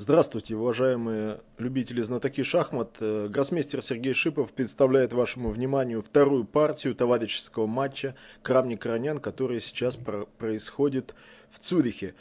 Здравствуйте, уважаемые любители знатоки шахмат. Э, гроссмейстер Сергей Шипов представляет вашему вниманию вторую партию товарищеского матча Крамник-Коронян, который сейчас про- происходит в Цюрихе.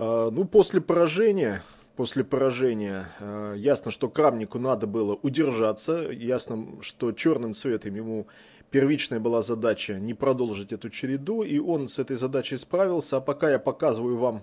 Э, ну, после поражения, после поражения, э, ясно, что Крамнику надо было удержаться, ясно, что черным цветом ему первичная была задача не продолжить эту череду, и он с этой задачей справился. А пока я показываю вам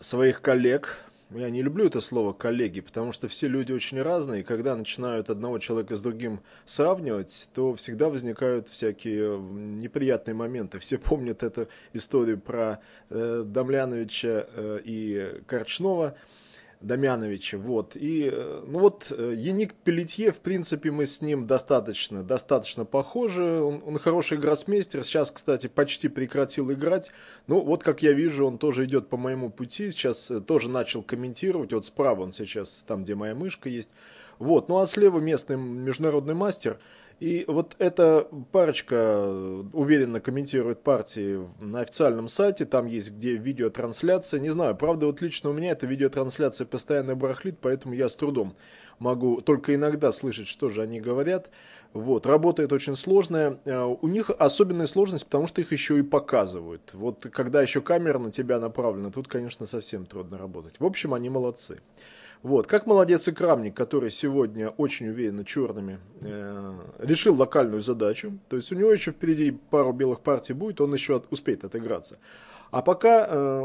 своих коллег, ну, я не люблю это слово «коллеги», потому что все люди очень разные, и когда начинают одного человека с другим сравнивать, то всегда возникают всякие э, неприятные моменты. Все помнят эту историю про э, Домляновича э, и Корчнова, Домяновича. Вот. И, э, ну вот, Еник э, Пелетье, в принципе, мы с ним достаточно, достаточно похожи. Он, он хороший гроссмейстер. Сейчас, кстати, почти прекратил играть. Ну, вот, как я вижу, он тоже идет по моему пути. Сейчас э, тоже начал комментировать. Вот справа он сейчас, там, где моя мышка есть. Вот, ну а слева местный международный мастер. И вот эта парочка э, уверенно комментирует партии на официальном сайте, там есть где видеотрансляция, не знаю, правда вот лично у меня эта видеотрансляция постоянно барахлит, поэтому я с трудом могу только иногда слышать, что же они говорят. Вот, работает очень сложная. Э, у них особенная сложность, потому что их еще и показывают. Вот когда еще камера на тебя направлена, тут, конечно, совсем трудно работать. В общем, они молодцы. Вот, как молодец и Крамник, который сегодня очень уверенно черными э, решил локальную задачу. То есть у него еще впереди пару белых партий будет, он еще от, успеет отыграться. А пока, э,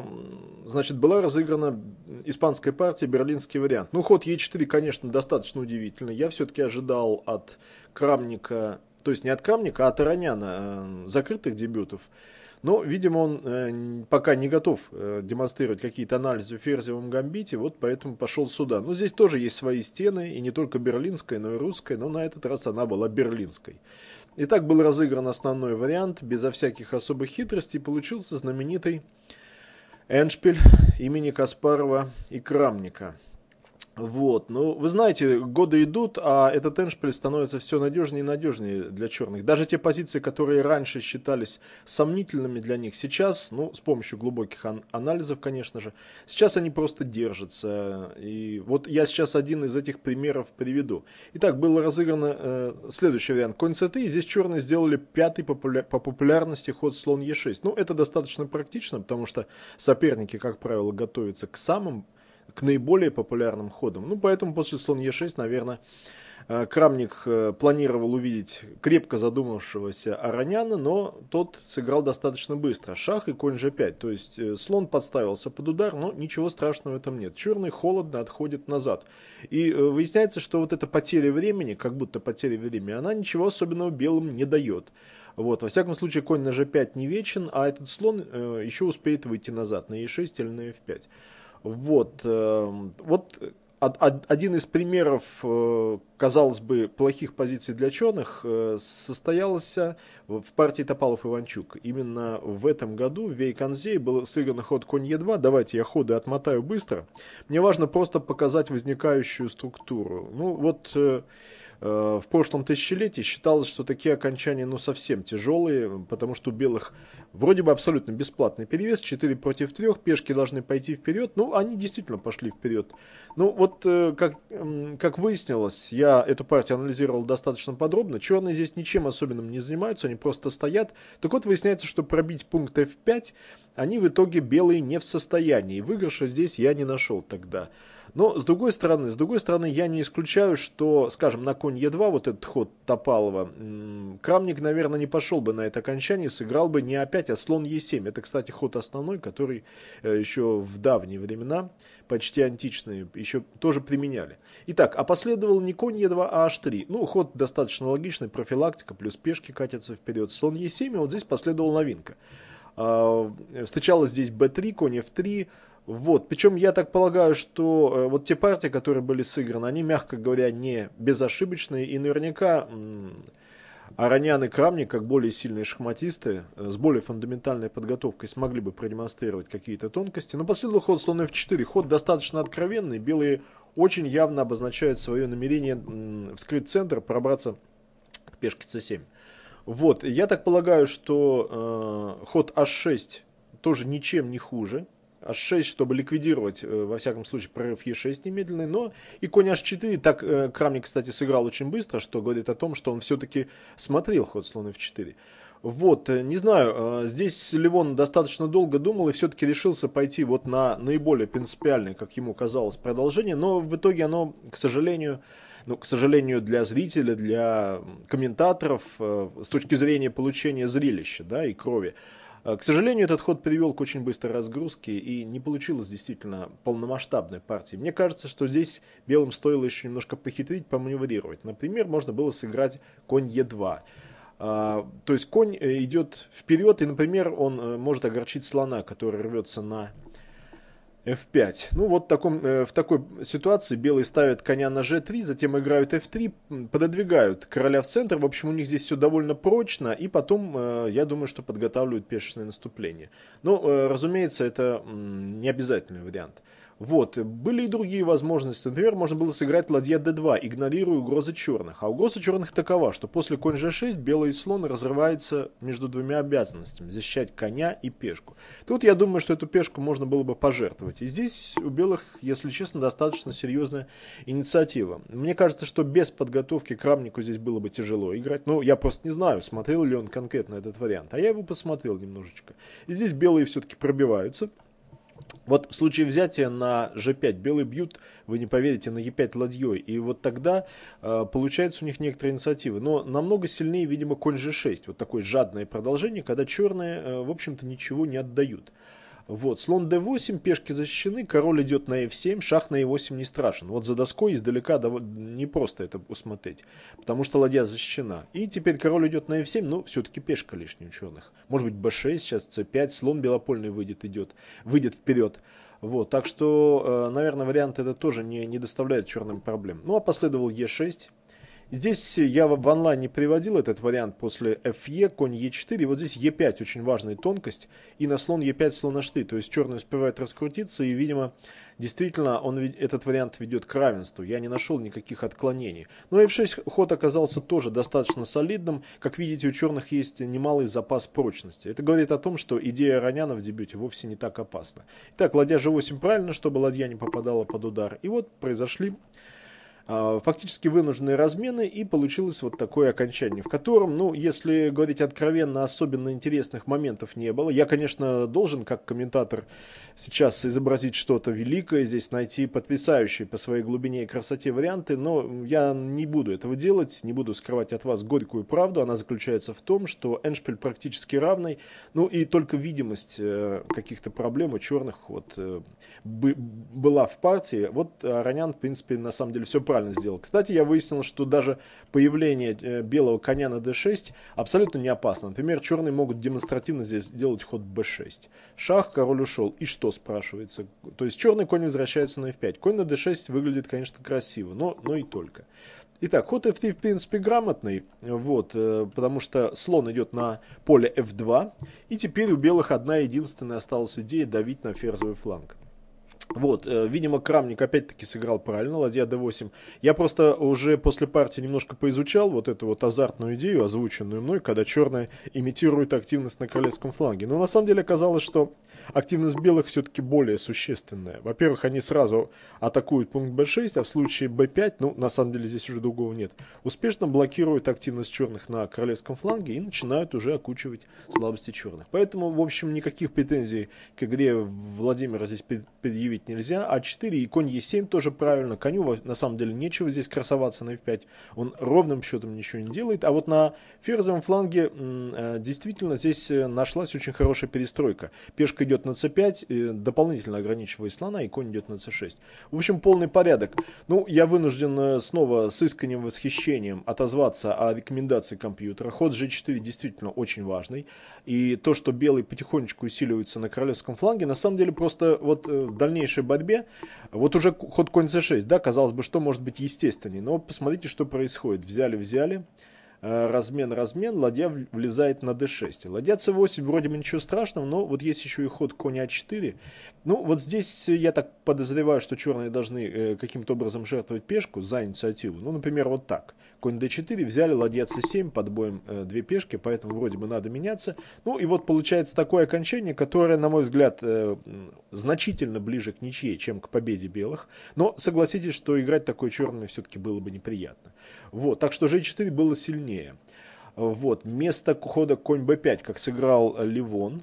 значит, была разыграна испанская партия, берлинский вариант. Ну, ход Е4, конечно, достаточно удивительный. Я все-таки ожидал от Крамника, то есть не от Крамника, а от Ароняна э, закрытых дебютов. Но, видимо, он э, пока не готов э, демонстрировать какие-то анализы в ферзевом гамбите, вот поэтому пошел сюда. Но ну, здесь тоже есть свои стены, и не только берлинская, но и русская, но на этот раз она была берлинской. Итак, был разыгран основной вариант, безо всяких особых хитростей, получился знаменитый Эншпиль имени Каспарова и Крамника – вот, ну, вы знаете, годы идут, а этот эндшпиль становится все надежнее и надежнее для черных. Даже те позиции, которые раньше считались сомнительными для них, сейчас, ну, с помощью глубоких ан- анализов, конечно же, сейчас они просто держатся. И вот я сейчас один из этих примеров приведу. Итак, был разыгран э, следующий вариант. Конь c3, здесь черные сделали пятый популя- по популярности ход слон e6. Ну, это достаточно практично, потому что соперники, как правило, готовятся к самым к наиболее популярным ходам. Ну, поэтому после слон Е6, наверное, э, Крамник э, планировал увидеть крепко задумавшегося Ароняна, но тот сыграл достаточно быстро. Шах и конь g5, то есть э, слон подставился под удар, но ничего страшного в этом нет. Черный холодно отходит назад. И выясняется, что вот эта потеря времени, как будто потеря времени, она ничего особенного белым не дает. Вот, во всяком случае, конь на g5 не вечен, а этот слон э, еще успеет выйти назад на e6 или на f5. Вот, эм, вот один из примеров, э, казалось бы, плохих позиций для ученых э, состоялся в партии Топалов-Иванчук. Именно в этом году в Вейконзее был сыгран ход конь Е2. Давайте я ходы отмотаю быстро. Мне важно просто показать возникающую структуру. Ну вот э, Э, в прошлом тысячелетии считалось, что такие окончания ну совсем тяжелые, потому что у белых вроде бы абсолютно бесплатный перевес, 4 против 3, пешки должны пойти вперед, ну они действительно пошли вперед. Ну вот э, как, как выяснилось, я эту партию анализировал достаточно подробно, черные здесь ничем особенным не занимаются, они просто стоят. Так вот выясняется, что пробить пункт F5 они в итоге белые не в состоянии, выигрыша здесь я не нашел тогда. Но, с другой стороны, с другой стороны, я не исключаю, что, скажем, на конь Е2 вот этот ход Топалова, Крамник, наверное, не пошел бы на это окончание, сыграл бы не опять, а слон Е7. Это, кстати, ход основной, который э, еще в давние времена, почти античные, еще тоже применяли. Итак, а последовал не конь Е2, а H3. Ну, ход достаточно логичный, профилактика, плюс пешки катятся вперед. Слон Е7, и вот здесь последовала новинка. А, встречалась здесь b3, конь f3, вот, причем я так полагаю, что э, вот те партии, которые были сыграны, они, мягко говоря, не безошибочные, и наверняка Аронян и Крамник, как более сильные шахматисты, э, с более фундаментальной подготовкой смогли бы продемонстрировать какие-то тонкости. Но последовал ход слон f4. Ход достаточно откровенный. Белые очень явно обозначают свое намерение вскрыть центр, пробраться к пешке c7. Вот, я так полагаю, что э, ход h6 а тоже ничем не хуже h6, чтобы ликвидировать, э, во всяком случае, прорыв e6 немедленный, но и конь h4, так э, Крамник, кстати, сыграл очень быстро, что говорит о том, что он все-таки смотрел ход слона f4. Вот, э, не знаю, здесь Ливон достаточно долго думал и все-таки решился пойти вот на наиболее принципиальное, как ему казалось, продолжение, но в итоге оно, к сожалению, ну, к сожалению, для зрителя, для комментаторов, с точки зрения получения зрелища, да, и крови, Э, к сожалению, этот ход привел к очень быстрой разгрузке и не получилось действительно полномасштабной партии. Мне кажется, что здесь белым стоило еще немножко похитрить, поманеврировать. Например, можно было сыграть конь Е2. А, то есть конь э, идет вперед, и, например, он э, может огорчить слона, который рвется на F5. Ну вот в таком, э, в такой ситуации белые ставят коня на G3, затем играют F3, пододвигают короля в центр. В общем, у них здесь все довольно прочно. И потом, э, я думаю, что подготавливают пешечное наступление. Но, э, разумеется, это не обязательный вариант. Вот, были и другие возможности. Например, можно было сыграть ладья d2, игнорируя угрозы черных. А угроза черных такова, что после конь g6 белый слон разрывается между двумя обязанностями – защищать коня и пешку. Тут я думаю, что эту пешку можно было бы пожертвовать. И здесь у белых, если честно, достаточно серьезная инициатива. Мне кажется, что без подготовки к рамнику здесь было бы тяжело играть. Ну, я просто не знаю, смотрел ли он конкретно этот вариант. А я его посмотрел немножечко. И здесь белые все-таки пробиваются – вот в случае взятия на G5 белые бьют, вы не поверите, на E5 ладьей. И вот тогда э, получается у них некоторые инициативы. Но намного сильнее, видимо, конь G6. Вот такое жадное продолжение, когда черные, э, в общем-то, ничего не отдают. Вот, слон d8, пешки защищены, король идет на f7, шах на e8 не страшен. Вот за доской издалека не просто это усмотреть, потому что ладья защищена. И теперь король идет на f7, но все-таки пешка лишняя у ученых. Может быть b6, сейчас c5, слон белопольный выйдет, идет, выйдет вперед. Вот, так что, э, наверное, вариант это тоже не, не доставляет черным проблем. Ну, а последовал e6, Здесь я в онлайне приводил этот вариант после FE, конь E4. Вот здесь E5 очень важная тонкость. И на слон E5, слон H3. То есть черный успевает раскрутиться. И, видимо, действительно он, этот вариант ведет к равенству. Я не нашел никаких отклонений. Но F6 ход оказался тоже достаточно солидным. Как видите, у черных есть немалый запас прочности. Это говорит о том, что идея Роняна в дебюте вовсе не так опасна. Итак, ладья G8 правильно, чтобы ладья не попадала под удар. И вот произошли а, фактически вынужденные размены, и получилось вот такое окончание, в котором, ну, если говорить откровенно, особенно интересных моментов не было. Я, конечно, должен, как комментатор, сейчас изобразить что-то великое, здесь найти потрясающие по своей глубине и красоте варианты, но я не буду этого делать, не буду скрывать от вас горькую правду, она заключается в том, что Эншпиль практически равный, ну и только видимость э, каких-то проблем у черных вот э, была в партии, вот э, Ронян, в принципе, на самом деле все правильно правильно сделал. Кстати, я выяснил, что даже появление э, белого коня на d6 абсолютно не опасно. Например, черные могут демонстративно здесь делать ход b6. Шах, король ушел. И что, спрашивается? То есть черный конь возвращается на f5. Конь на d6 выглядит, конечно, красиво, но, но и только. Итак, ход f3 в принципе грамотный, вот, э, потому что слон идет на поле f2, и теперь у белых одна единственная осталась идея давить на ферзовый фланг. Вот, э, видимо, Крамник опять-таки сыграл правильно, ладья d8. Я просто уже после партии немножко поизучал вот эту вот азартную идею, озвученную мной, когда черная имитирует активность на королевском фланге. Но на самом деле оказалось, что активность белых все-таки более существенная. Во-первых, они сразу атакуют пункт B6, а в случае B5, ну, на самом деле здесь уже другого нет, успешно блокируют активность черных на королевском фланге и начинают уже окучивать слабости черных. Поэтому, в общем, никаких претензий к игре Владимира здесь предъявить нельзя. А4 и конь e 7 тоже правильно. Коню, на самом деле, нечего здесь красоваться на F5. Он ровным счетом ничего не делает. А вот на ферзовом фланге э, действительно здесь э, нашлась очень хорошая перестройка. Пешка идет идет на c5, дополнительно ограничивая слона, и конь идет на c6. В общем, полный порядок. Ну, я вынужден э, снова с искренним восхищением отозваться о рекомендации компьютера. Ход g4 действительно очень важный. И то, что белый потихонечку усиливается на королевском фланге, на самом деле просто вот э, в дальнейшей борьбе, вот уже ход конь c6, да, казалось бы, что может быть естественнее? Но посмотрите, что происходит. Взяли-взяли. Э, размен, размен, ладья влезает на d6. Ладья c8 вроде бы ничего страшного, но вот есть еще и ход коня a4. А ну, вот здесь э, я так подозреваю, что черные должны э, каким-то образом жертвовать пешку за инициативу. Ну, например, вот так конь d4, взяли, ладья c7, под боем э, две пешки, поэтому вроде бы надо меняться. Ну и вот получается такое окончание, которое, на мой взгляд, э, значительно ближе к ничьей, чем к победе белых. Но согласитесь, что играть такой черными все-таки было бы неприятно. Вот, так что g4 было сильнее. Вот, вместо хода конь b5, как сыграл Ливон,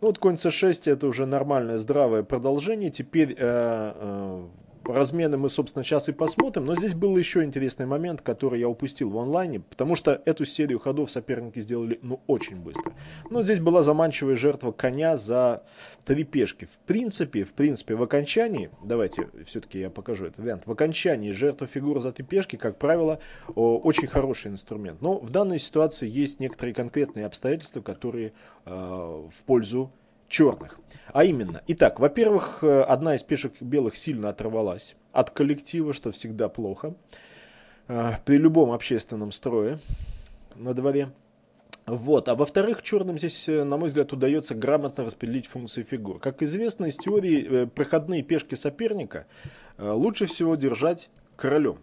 ну вот конь c6 это уже нормальное здравое продолжение. Теперь э, э, размены мы, собственно, сейчас и посмотрим. Но здесь был еще интересный момент, который я упустил в онлайне, потому что эту серию ходов соперники сделали, ну, очень быстро. Но здесь была заманчивая жертва коня за три пешки. В принципе, в принципе, в окончании, давайте все-таки я покажу этот вариант, в окончании жертва фигуры за три пешки, как правило, очень хороший инструмент. Но в данной ситуации есть некоторые конкретные обстоятельства, которые э, в пользу черных. А именно, итак, во-первых, э, одна из пешек белых сильно оторвалась от коллектива, что всегда плохо э, при любом общественном строе на дворе. Вот. А во-вторых, черным здесь, э, на мой взгляд, удается грамотно распределить функции фигур. Как известно, из теории проходные пешки соперника лучше всего держать королем.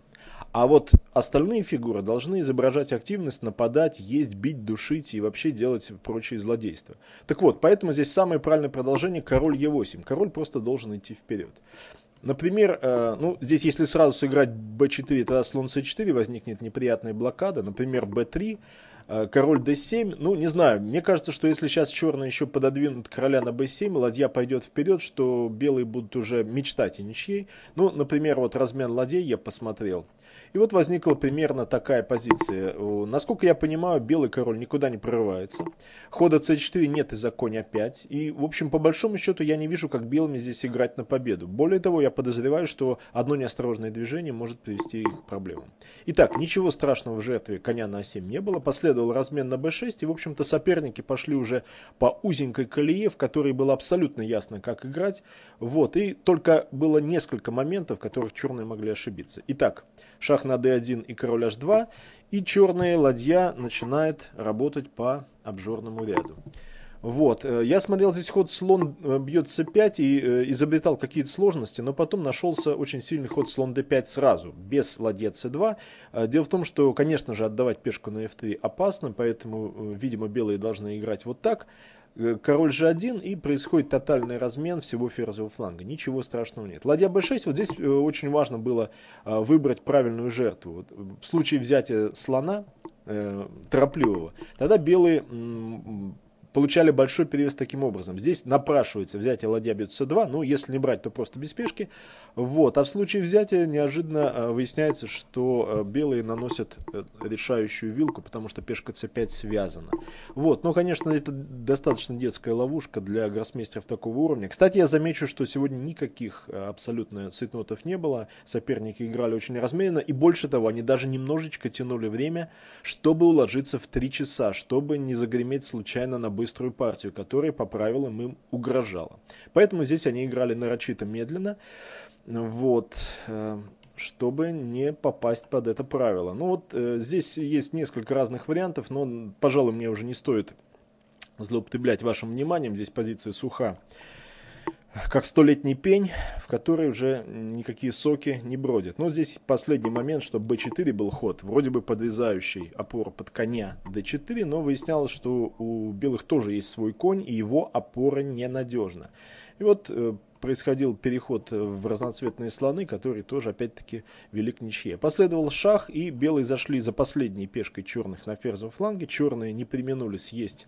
А вот остальные фигуры должны изображать активность, нападать, есть, бить, душить и вообще делать прочие злодейства. Так вот, поэтому здесь самое правильное продолжение король Е8. Король просто должен идти вперед. Например, э, ну, здесь если сразу сыграть b4, тогда слон c4 возникнет неприятная блокада. Например, b3, э, король d7. Ну, не знаю, мне кажется, что если сейчас черные еще пододвинут короля на b7, ладья пойдет вперед, что белые будут уже мечтать о ничьей. Ну, например, вот размен ладей я посмотрел. И вот возникла примерно такая позиция. Насколько я понимаю, белый король никуда не прорывается. Хода c4 нет из-за коня 5. И, в общем, по большому счету, я не вижу, как белыми здесь играть на победу. Более того, я подозреваю, что одно неосторожное движение может привести их к проблемам. Итак, ничего страшного в жертве коня на 7 не было. Последовал размен на b6. И, в общем-то, соперники пошли уже по узенькой колее, в которой было абсолютно ясно, как играть. Вот. И только было несколько моментов, в которых черные могли ошибиться. Итак, шаг шах на d1 и король h2, и черная ладья начинает работать по обжорному ряду. Вот, э, я смотрел здесь ход слон э, бьет c5 и э, изобретал какие-то сложности, но потом нашелся очень сильный ход слон d5 сразу, без ладья c2. Дело в том, что, конечно же, отдавать пешку на f3 опасно, поэтому, видимо, белые должны играть вот так. Э, король же 1 и происходит тотальный размен всего ферзевого фланга. Ничего страшного нет. Ладья b6, вот здесь э, очень важно было э, выбрать правильную жертву. Вот в случае взятия слона, торопливого, тогда белые получали большой перевес таким образом. Здесь напрашивается взятие ладья бьет c2, ну, если не брать, то просто без пешки. Вот. А в случае взятия неожиданно э, выясняется, что э, белые наносят э, решающую вилку, потому что пешка c5 связана. Вот. Но, ну, конечно, это достаточно детская ловушка для гроссмейстеров такого уровня. Кстати, я замечу, что сегодня никаких абсолютно цитнотов не было. Соперники играли очень размеренно. И больше того, они даже немножечко тянули время, чтобы уложиться в 3 часа, чтобы не загреметь случайно на быструю партию, которая по правилам им угрожала. Поэтому здесь они играли нарочито медленно, вот, э, чтобы не попасть под это правило. Ну вот э, здесь есть несколько разных вариантов, но, пожалуй, мне уже не стоит злоупотреблять вашим вниманием. Здесь позиция суха как столетний пень, в который уже никакие соки не бродят. Но здесь последний момент, что b4 был ход, вроде бы подвязающий опору под коня d4, но выяснялось, что у белых тоже есть свой конь, и его опора ненадежна. И вот э, происходил переход э, в разноцветные слоны, которые тоже опять-таки вели к ничье. Последовал шах, и белые зашли за последней пешкой черных на ферзовом фланге. Черные не применули съесть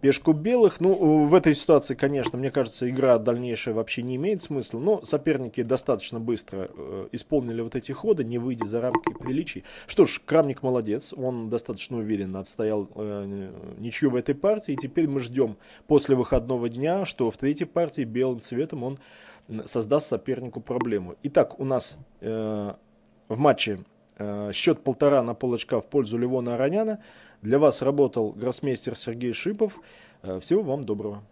пешку белых. Ну, э, в этой ситуации, конечно, мне кажется, игра дальнейшая вообще не имеет смысла, но соперники достаточно быстро э, исполнили вот эти ходы, не выйдя за рамки приличий. Что ж, Крамник молодец, он достаточно уверенно отстоял э, ничью в этой партии, и теперь мы ждем после выходного дня, что в третьей партии белым цветом он создаст сопернику проблему. Итак, у нас э, в матче э, счет полтора на полочка в пользу Левона Ароняна. Для вас работал гроссмейстер Сергей Шипов. Э, всего вам доброго.